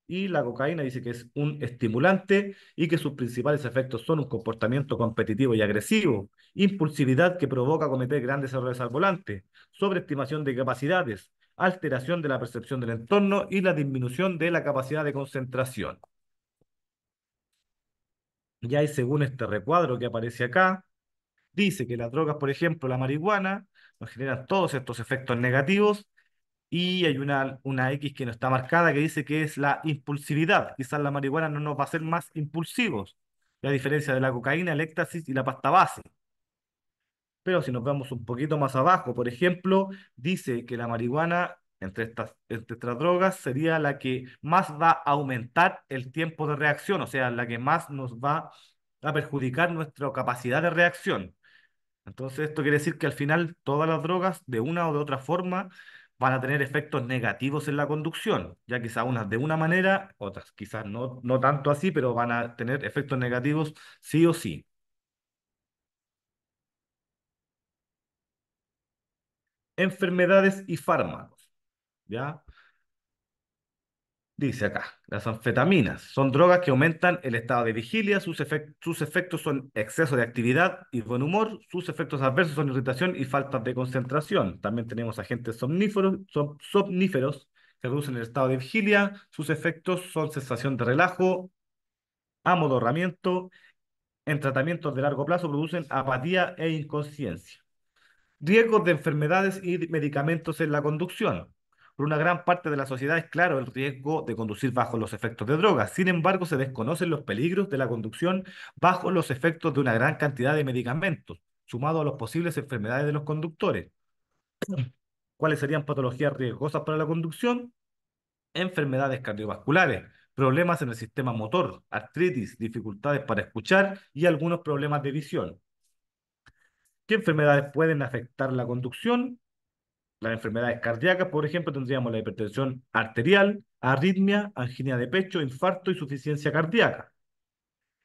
y la cocaína dice que es un estimulante y que sus principales efectos son un comportamiento competitivo y agresivo, impulsividad que provoca cometer grandes errores al volante, sobreestimación de capacidades, alteración de la percepción del entorno y la disminución de la capacidad de concentración. Y hay según este recuadro que aparece acá, dice que las drogas, por ejemplo, la marihuana, nos generan todos estos efectos negativos y hay una, una X que no está marcada que dice que es la impulsividad. Quizás la marihuana no nos va a hacer más impulsivos, A diferencia de la cocaína, el éxtasis y la pasta base. Pero si nos vemos un poquito más abajo, por ejemplo, dice que la marihuana entre estas, entre estas drogas sería la que más va a aumentar el tiempo de reacción, o sea, la que más nos va a perjudicar nuestra capacidad de reacción. Entonces, esto quiere decir que al final todas las drogas, de una o de otra forma, van a tener efectos negativos en la conducción, ya quizás unas de una manera, otras quizás no, no tanto así, pero van a tener efectos negativos sí o sí. Enfermedades y fármacos. ¿Ya? Dice acá, las anfetaminas son drogas que aumentan el estado de vigilia, sus, sus, efectos son exceso de actividad y buen humor, sus efectos adversos son irritación y falta de concentración. También tenemos agentes somníferos, somníferos que reducen el estado de vigilia, sus efectos son sensación de relajo, amodorramiento, en tratamientos de largo plazo producen apatía e inconsciencia. Riesgos de enfermedades y medicamentos en la conducción por una gran parte de la sociedad es claro el riesgo de conducir bajo los efectos de drogas. Sin embargo, se desconocen los peligros de la conducción bajo los efectos de una gran cantidad de medicamentos, sumado a las posibles enfermedades de los conductores. [clears throat] ¿Cuáles serían patologías riesgosas para la conducción? Enfermedades cardiovasculares, problemas en el sistema motor, artritis, dificultades para escuchar y algunos problemas de visión. ¿Qué enfermedades pueden afectar la conducción? las enfermedades cardíacas, por ejemplo, tendríamos la hipertensión arterial, arritmia, angina de pecho, infarto, y insuficiencia cardíaca.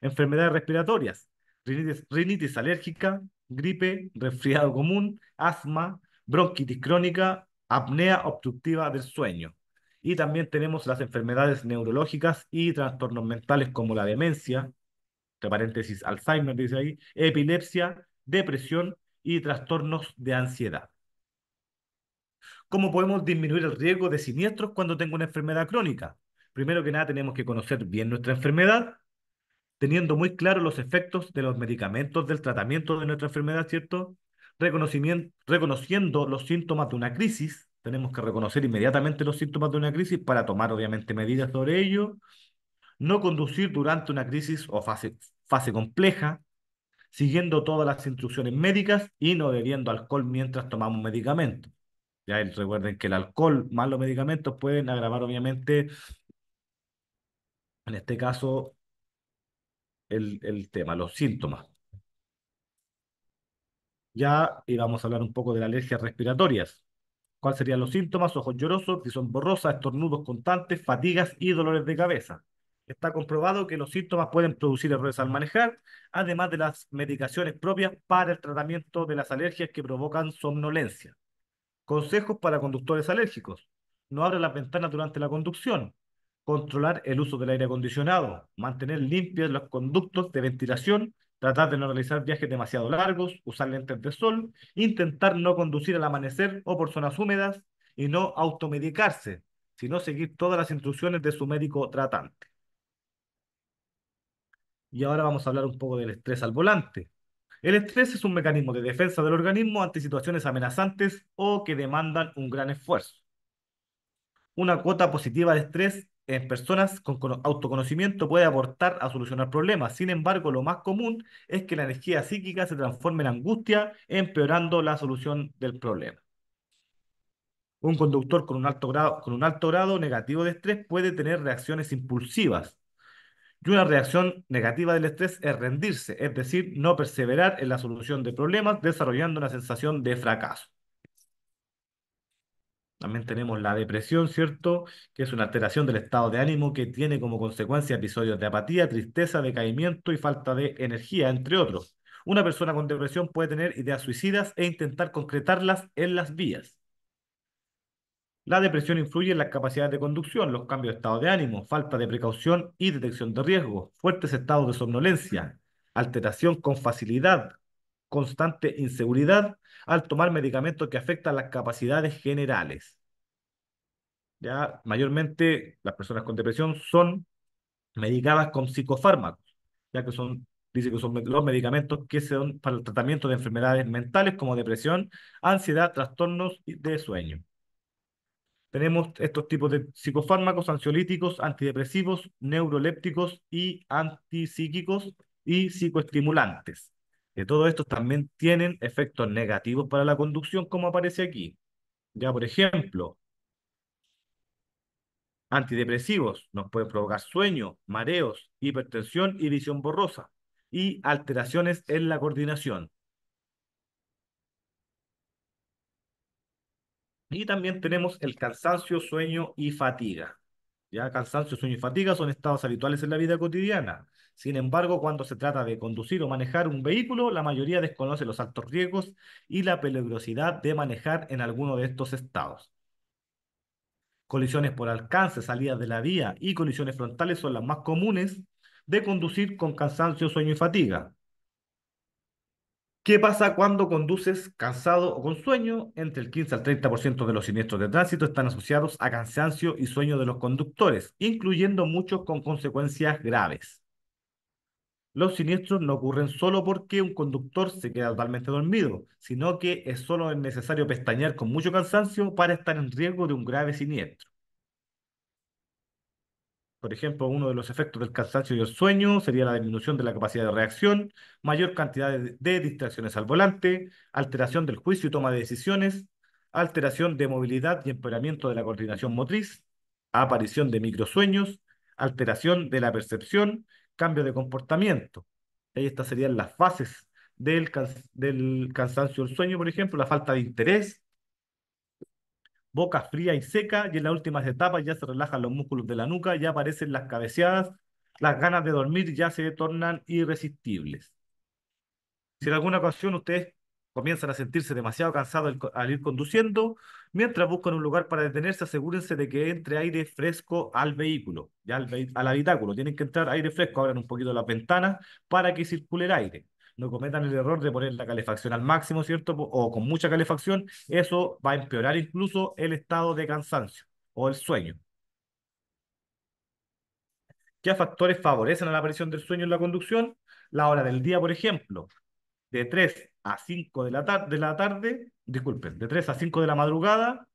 Enfermedades respiratorias, rinitis, alérgica, gripe, resfriado común, asma, bronquitis crónica, apnea obstructiva del sueño. Y también tenemos las enfermedades neurológicas y trastornos mentales como la demencia, entre paréntesis Alzheimer dice ahí, epilepsia, depresión y trastornos de ansiedad. ¿Cómo podemos disminuir el riesgo de siniestros cuando tengo una enfermedad crónica? Primero que nada, tenemos que conocer bien nuestra enfermedad, teniendo muy claro los efectos de los medicamentos del tratamiento de nuestra enfermedad, ¿cierto? reconociendo los síntomas de una crisis, tenemos que reconocer inmediatamente los síntomas de una crisis para tomar, obviamente, medidas sobre ello. No conducir durante una crisis o fase, fase compleja, siguiendo todas las instrucciones médicas y no bebiendo alcohol mientras tomamos medicamentos. Ya recuerden que el alcohol más los medicamentos pueden agravar obviamente, en este caso, el, tema, los síntomas. Ya, íbamos a hablar un poco de las alergias respiratorias. ¿Cuáles serían los síntomas? Ojos llorosos, visión borrosa, estornudos constantes, fatigas y dolores de cabeza. Está comprobado que los síntomas pueden producir errores al manejar, además de las medicaciones propias para el tratamiento de las alergias que provocan somnolencia. Consejos para conductores alérgicos. No abra las ventanas durante la conducción. Controlar el uso del aire acondicionado. Mantener limpios los conductos de ventilación. Tratar de no realizar viajes demasiado largos. Usar lentes de sol. Intentar no conducir al amanecer o por zonas húmedas. Y no automedicarse, sino seguir todas las instrucciones de su médico tratante. Y ahora vamos a hablar un poco del estrés al volante. El estrés es un mecanismo de defensa del organismo ante situaciones amenazantes o que demandan un gran esfuerzo. Una cuota positiva de estrés en personas con autoconocimiento puede aportar a solucionar problemas. Sin embargo, lo más común es que la energía psíquica se transforme en angustia, empeorando la solución del problema. Un conductor con un alto grado, con un alto grado negativo de estrés puede tener reacciones impulsivas, y una reacción negativa del estrés es rendirse, es decir, no perseverar en la solución de problemas, desarrollando una sensación de fracaso. También tenemos la depresión, ¿cierto? Que es una alteración del estado de ánimo que tiene como consecuencia episodios de apatía, tristeza, decaimiento y falta de energía, entre otros. Una persona con depresión puede tener ideas suicidas e intentar concretarlas en las vías. La depresión influye en las capacidades de conducción, los cambios de estado de ánimo, falta de precaución y detección de riesgos, fuertes estados de somnolencia, alteración con facilidad, constante inseguridad al tomar medicamentos que afectan las capacidades generales. Ya mayormente las personas con depresión son medicadas con psicofármacos, ya que son dice que son los medicamentos que son para el tratamiento de enfermedades mentales como depresión, ansiedad, trastornos de sueño. Tenemos estos tipos de psicofármacos, ansiolíticos, antidepresivos, neurolépticos y antipsíquicos y psicoestimulantes. Que eh, todos estos también tienen efectos negativos para la conducción, como aparece aquí. Ya, por ejemplo, antidepresivos nos pueden provocar sueño, mareos, hipertensión y visión borrosa y alteraciones en la coordinación. Y también tenemos el cansancio, sueño y fatiga. Ya cansancio, sueño y fatiga son estados habituales en la vida cotidiana. Sin embargo, cuando se trata de conducir o manejar un vehículo, la mayoría desconoce los altos riesgos y la peligrosidad de manejar en alguno de estos estados. Colisiones por alcance, salidas de la vía y colisiones frontales son las más comunes de conducir con cansancio, sueño y fatiga. ¿Qué pasa cuando conduces cansado o con sueño? Entre el 15 al 30% de los siniestros de tránsito están asociados a cansancio y sueño de los conductores, incluyendo muchos con consecuencias graves. Los siniestros no ocurren solo porque un conductor se queda totalmente dormido, sino que es solo necesario pestañear con mucho cansancio para estar en riesgo de un grave siniestro. Por ejemplo, uno de los efectos del cansancio y el sueño sería la disminución de la capacidad de reacción, mayor cantidad de, distracciones al volante, alteración del juicio y toma de decisiones, alteración de movilidad y empeoramiento de la coordinación motriz, aparición de microsueños, alteración de la percepción, cambio de comportamiento. Ahí estas serían las fases del, del cansancio del sueño, por ejemplo, la falta de interés, boca fría y seca, y en las últimas etapas ya se relajan los músculos de la nuca, ya aparecen las cabeceadas, las ganas de dormir ya se tornan irresistibles. Si en alguna ocasión ustedes comienzan a sentirse demasiado cansados al ir conduciendo, mientras buscan un lugar para detenerse, asegúrense de que entre aire fresco al vehículo, ya al, al habitáculo. Tienen que entrar aire fresco, abran un poquito las ventanas para que circule el aire no cometan el error de poner la calefacción al máximo, ¿cierto? O con mucha calefacción, eso va a empeorar incluso el estado de cansancio o el sueño. ¿Qué factores favorecen a la aparición del sueño en la conducción? La hora del día, por ejemplo, de 3 a 5 de la, tarde, de la tarde, disculpen, de 3 a 5 de la madrugada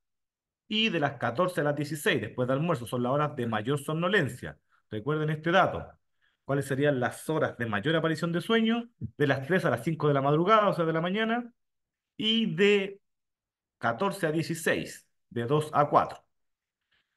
y de las 14 a las 16 después de almuerzo son las horas de mayor somnolencia. Recuerden este dato cuáles serían las horas de mayor aparición de sueño, de las 3 a las 5 de la madrugada, o sea, de la mañana, y de 14 a 16, de 2 a 4.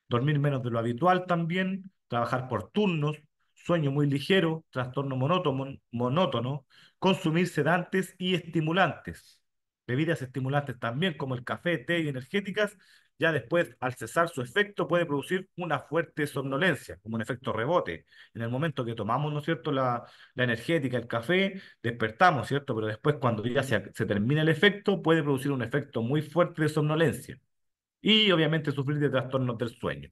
Dormir menos de lo habitual también, trabajar por turnos, sueño muy ligero, trastorno monótono, monótono consumir sedantes y estimulantes, bebidas estimulantes también como el café, té y energéticas, ya después, al cesar su efecto, puede producir una fuerte somnolencia, como un efecto rebote. En el momento que tomamos, ¿no es cierto?, la, energética, el café, despertamos, ¿cierto? Pero después, cuando ya se, se, termina el efecto, puede producir un efecto muy fuerte de somnolencia. Y obviamente sufrir de trastornos del sueño.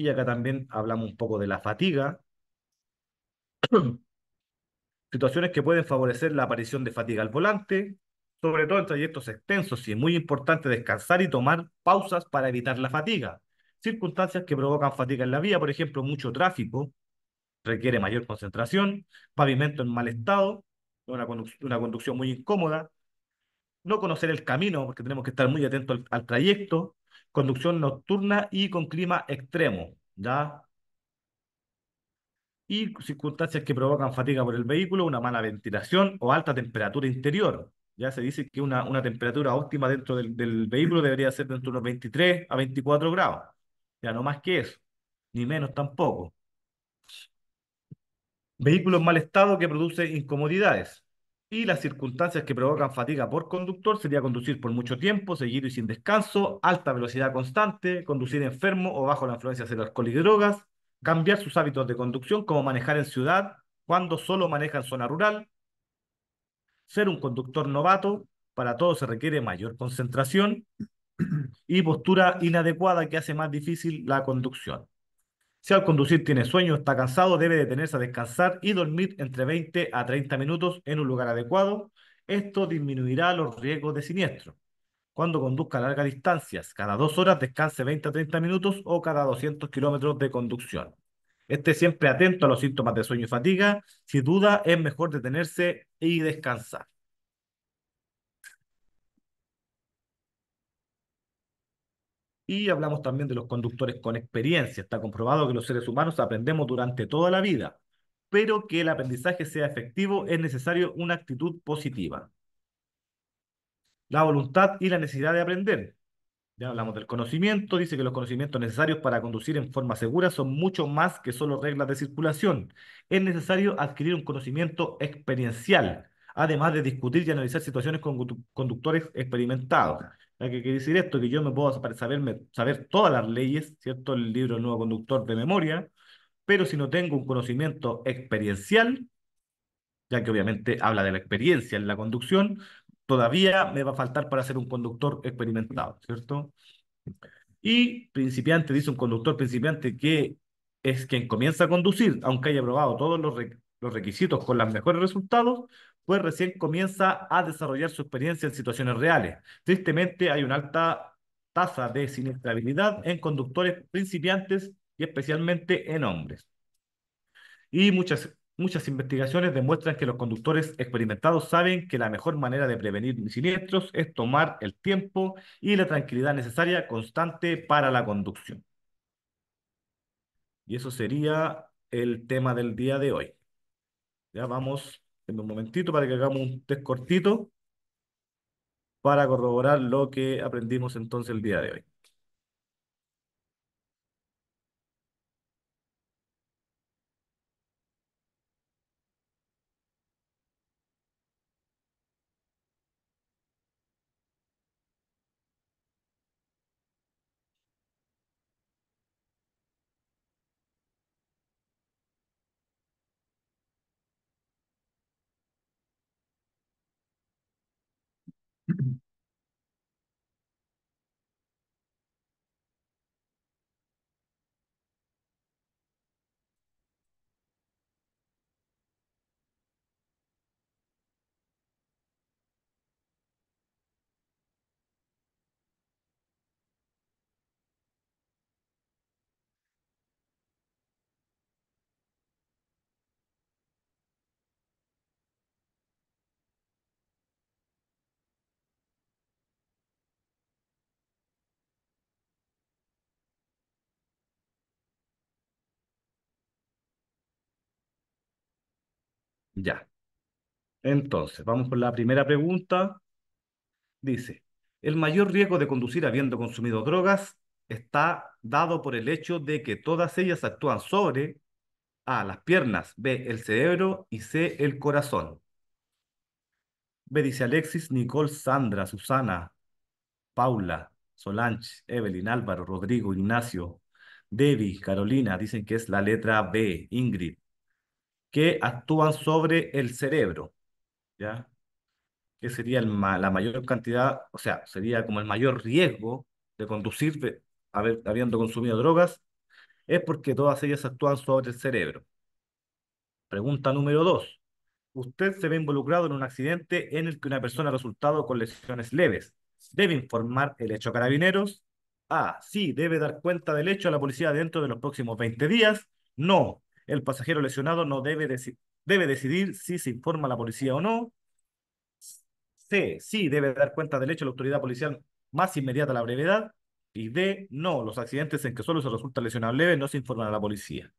Y acá también hablamos un poco de la fatiga. [clears throat] Situaciones que pueden favorecer la aparición de fatiga al volante, sobre todo en trayectos extensos, y es muy importante descansar y tomar pausas para evitar la fatiga. Circunstancias que provocan fatiga en la vía, por ejemplo, mucho tráfico, requiere mayor concentración, pavimento en mal estado, una, conducción muy incómoda, no conocer el camino, porque tenemos que estar muy atentos al trayecto, conducción nocturna y con clima extremo, ¿ya? Y circunstancias que provocan fatiga por el vehículo, una mala ventilación o alta temperatura interior. Ya se dice que una, una temperatura óptima dentro del, vehículo debería ser dentro de unos 23 a 24 grados. Ya no más que eso, ni menos tampoco. Vehículo en mal estado que produce incomodidades y las circunstancias que provocan fatiga por conductor sería conducir por mucho tiempo, seguido y sin descanso, alta velocidad constante, conducir enfermo o bajo la influencia de alcohol y drogas, cambiar sus hábitos de conducción como manejar en ciudad cuando solo maneja en zona rural, ser un conductor novato, para todo se requiere mayor concentración y postura inadecuada que hace más difícil la conducción. Si al conducir tiene sueño, está cansado, debe detenerse a descansar y dormir entre 20 a 30 minutos en un lugar adecuado. Esto disminuirá los riesgos de siniestro. Cuando conduzca a largas distancias, cada dos horas descanse 20 a 30 minutos o cada 200 kilómetros de conducción. Esté siempre atento a los síntomas de sueño y fatiga. Si duda, es mejor detenerse y descansar. Y hablamos también de los conductores con experiencia. Está comprobado que los seres humanos aprendemos durante toda la vida, pero que el aprendizaje sea efectivo es necesario una actitud positiva. La voluntad y la necesidad de aprender. Ya hablamos del conocimiento, dice que los conocimientos necesarios para conducir en forma segura son mucho más que solo reglas de circulación. Es necesario adquirir un conocimiento experiencial, además de discutir y analizar situaciones con conductores experimentados qué quiere decir esto? Que yo me puedo saber, saber todas las leyes, ¿cierto? El libro Nuevo Conductor de memoria, pero si no tengo un conocimiento experiencial, ya que obviamente habla de la experiencia en la conducción, todavía me va a faltar para ser un conductor experimentado, ¿cierto? Y principiante, dice un conductor principiante que es quien comienza a conducir, aunque haya aprobado todos los, los requisitos con los mejores resultados, pues recién comienza a desarrollar su experiencia en situaciones reales. Tristemente, hay una alta tasa de siniestrabilidad en conductores principiantes y especialmente en hombres. Y muchas, muchas investigaciones demuestran que los conductores experimentados saben que la mejor manera de prevenir siniestros es tomar el tiempo y la tranquilidad necesaria constante para la conducción. Y eso sería el tema del día de hoy. Ya vamos en un momentito para que hagamos un test cortito para corroborar lo que aprendimos entonces el día de hoy. Ya. Entonces, vamos por la primera pregunta. Dice, el mayor riesgo de conducir habiendo consumido drogas está dado por el hecho de que todas ellas actúan sobre A, las piernas, B, el cerebro y C, el corazón. B dice Alexis, Nicole, Sandra, Susana, Paula, Solange, Evelyn, Álvaro, Rodrigo, Ignacio, Debbie, Carolina, dicen que es la letra B, Ingrid que actúan sobre el cerebro, ¿ya? Que sería la mayor cantidad, o sea, sería como el mayor riesgo de conducir habiendo consumido drogas, es porque todas ellas actúan sobre el cerebro. Pregunta número dos. Usted se ve involucrado en un accidente en el que una persona ha resultado con lesiones leves. ¿Debe informar el hecho a carabineros? Ah, Sí, debe dar cuenta del hecho a la policía dentro de los próximos 20 días. No, el pasajero lesionado no debe, decidir si se informa a la policía o no. C. Sí, debe dar cuenta del hecho a la autoridad policial más inmediata la brevedad. Y D. No, los accidentes en que solo se resulta lesionado leve no se informan a la policía.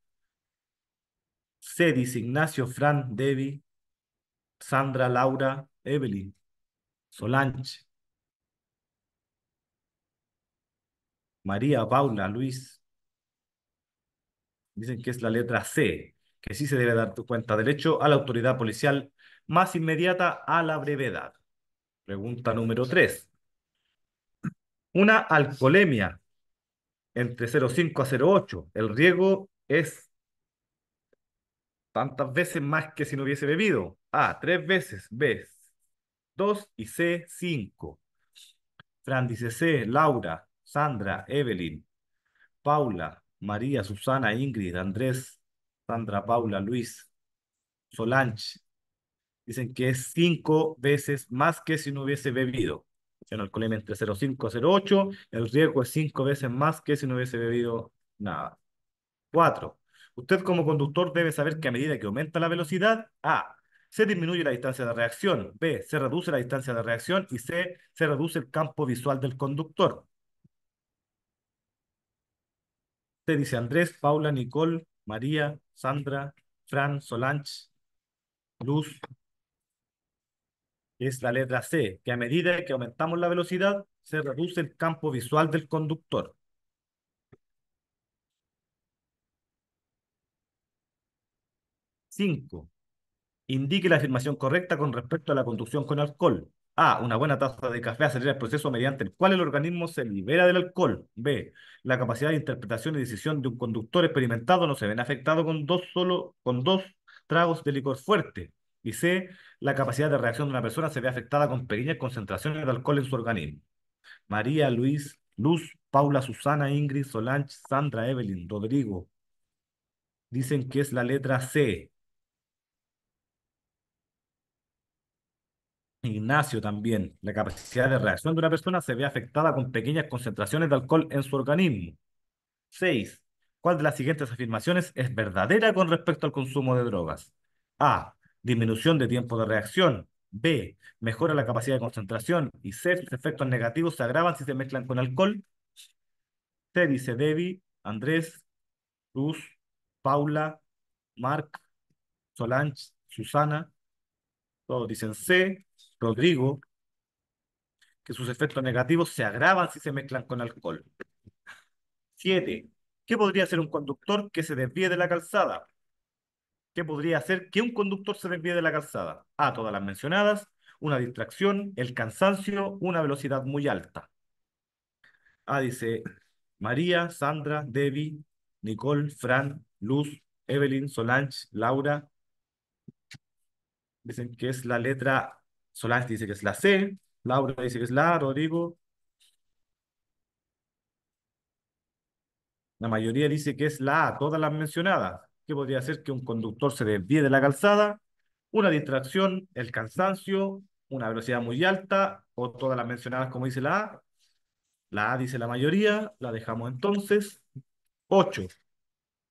C. Dice Ignacio, Fran, Debbie, Sandra, Laura, Evelyn, Solange, María, Paula, Luis, dicen que es la letra C, que sí se debe dar cuenta del derecho a la autoridad policial más inmediata a la brevedad. Pregunta número 3. Una alcoholemia entre 0,5 a 0,8. El riego es tantas veces más que si no hubiese bebido. A, tres veces. B, dos y C, cinco. Fran dice C, Laura, Sandra, Evelyn, Paula, María, Susana, Ingrid, Andrés, Sandra, Paula, Luis, Solange. Dicen que es cinco veces más que si no hubiese bebido. En alcohol entre 0,5 y 0,8. El riesgo es cinco veces más que si no hubiese bebido nada. Cuatro. Usted como conductor debe saber que a medida que aumenta la velocidad, A, se disminuye la distancia de reacción, B, se reduce la distancia de reacción y C, se reduce el campo visual del conductor. Te dice Andrés, Paula, Nicole, María, Sandra, Fran, Solange, Luz. Es la letra C, que a medida que aumentamos la velocidad, se reduce el campo visual del conductor. Cinco. Indique la afirmación correcta con respecto a la conducción con alcohol. A. Una buena taza de café acelera el proceso mediante el cual el organismo se libera del alcohol. B. La capacidad de interpretación y decisión de un conductor experimentado no se ven afectado con dos, solo, con dos tragos de licor fuerte. Y C. La capacidad de reacción de una persona se ve afectada con pequeñas concentraciones de alcohol en su organismo. María, Luis, Luz, Paula, Susana, Ingrid, Solange, Sandra, Evelyn, Rodrigo. Dicen que es la letra C. Ignacio también, la capacidad de reacción de una persona se ve afectada con pequeñas concentraciones de alcohol en su organismo. 6. ¿Cuál de las siguientes afirmaciones es verdadera con respecto al consumo de drogas? A. Disminución de tiempo de reacción. B. Mejora la capacidad de concentración. Y C. Los efectos negativos se agravan si se mezclan con alcohol. C. Dice Debbie, Andrés, Luz, Paula, Mark. Solange, Susana. Todos dicen C. Rodrigo, que sus efectos negativos se agravan si se mezclan con alcohol. Siete, ¿Qué podría hacer un conductor que se desvíe de la calzada? ¿Qué podría hacer que un conductor se desvíe de la calzada? A, todas las mencionadas, una distracción, el cansancio, una velocidad muy alta. A dice María, Sandra, Debbie, Nicole, Fran, Luz, Evelyn, Solange, Laura. Dicen que es la letra Solás dice que es la C, Laura dice que es la, Rodrigo. La mayoría dice que es la A, todas las mencionadas. ¿Qué podría ser que un conductor se desvíe de la calzada? Una distracción, el cansancio, una velocidad muy alta, o todas las mencionadas como dice la A. La A dice la mayoría, la dejamos entonces. Ocho,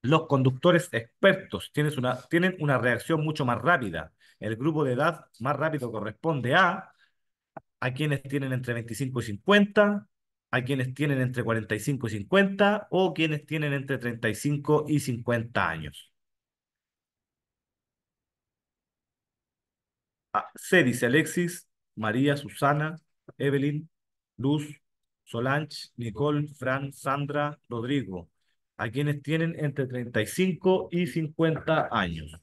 Los conductores expertos una, tienen una reacción mucho más rápida. El grupo de edad más rápido corresponde a a quienes tienen entre 25 y 50, a quienes tienen entre 45 y 50 o quienes tienen entre 35 y 50 años. Se ah, C dice Alexis, María, Susana, Evelyn, Luz, Solange, Nicole, Fran, Sandra, Rodrigo, a quienes tienen entre 35 y 50 años.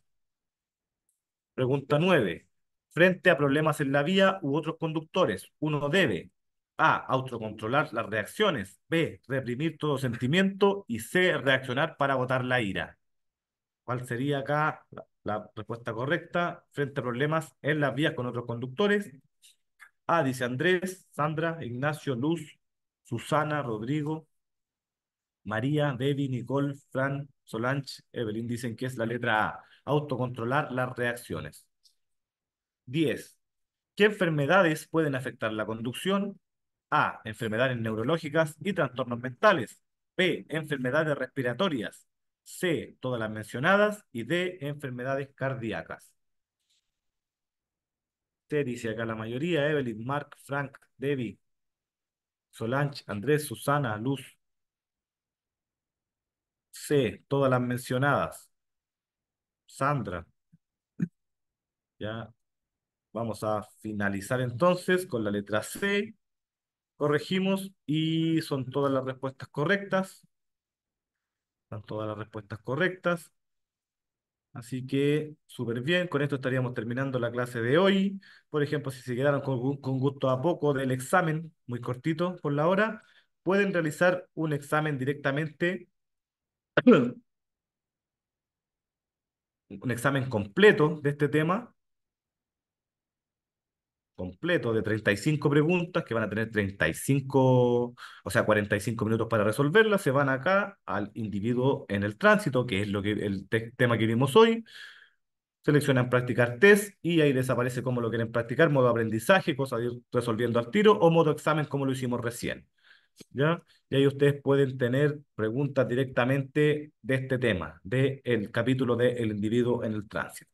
Pregunta nueve. Frente a problemas en la vía u otros conductores, uno debe A. Autocontrolar las reacciones. B. Reprimir todo sentimiento. Y C. Reaccionar para agotar la ira. ¿Cuál sería acá la, respuesta correcta? Frente a problemas en las vías con otros conductores. A. Dice Andrés, Sandra, Ignacio, Luz, Susana, Rodrigo, María, Debbie, Nicole, Fran, Solange, Evelyn dicen que es la letra A autocontrolar las reacciones. 10. ¿Qué enfermedades pueden afectar la conducción? A. Enfermedades neurológicas y trastornos mentales. B. Enfermedades respiratorias. C. Todas las mencionadas. Y D. Enfermedades cardíacas. C. dice acá la mayoría. Evelyn, Mark, Frank, Debbie, Solange, Andrés, Susana, Luz. C. Todas las mencionadas. Sandra. Ya vamos a finalizar entonces con la letra C. Corregimos y son todas las respuestas correctas. Son todas las respuestas correctas. Así que súper bien, con esto estaríamos terminando la clase de hoy. Por ejemplo, si se quedaron con, con, gusto a poco del examen, muy cortito por la hora, pueden realizar un examen directamente [clears throat] un examen completo de este tema, completo de 35 preguntas que van a tener 35, o sea, 45 minutos para resolverlas, se van acá al individuo en el tránsito, que es lo que, el tema que vimos hoy. Seleccionan practicar test y ahí desaparece cómo lo quieren practicar, modo aprendizaje, cosa ir resolviendo al tiro, o modo examen como lo hicimos recién. ¿ya? Y ahí ustedes pueden tener preguntas directamente de este tema, del el capítulo del individuo en el tránsito,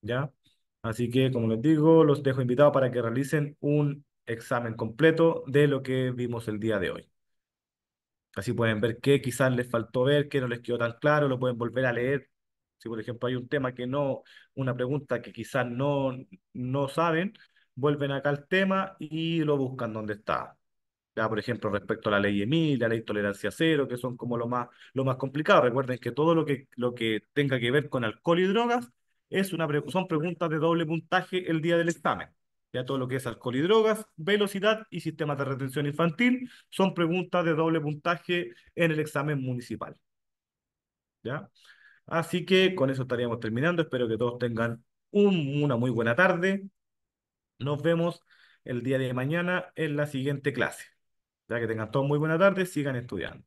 ¿ya? Así que, como les digo, los dejo invitados para que realicen un examen completo de lo que vimos el día de hoy. Así pueden ver qué quizás les faltó ver, qué no les quedó tan claro, lo pueden volver a leer. Si, por ejemplo, hay un tema que no, una pregunta que quizás no, no saben, vuelven acá al tema y lo buscan donde está por ejemplo respecto a la ley EMI, la ley tolerancia cero, que son como lo más, lo más complicado. Recuerden que todo lo que, lo que tenga que ver con alcohol y drogas es una, son preguntas de doble puntaje el día del examen. Ya todo lo que es alcohol y drogas, velocidad y sistemas de retención infantil son preguntas de doble puntaje en el examen municipal. ¿Ya? Así que con eso estaríamos terminando. Espero que todos tengan una muy buena tarde. Nos vemos el día de mañana en la siguiente clase. Ya que tengan todos muy buena tarde, sigan estudiando.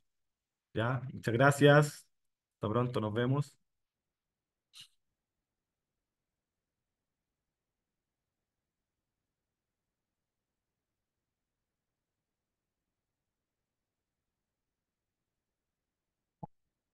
Ya, muchas gracias. Hasta pronto, nos vemos.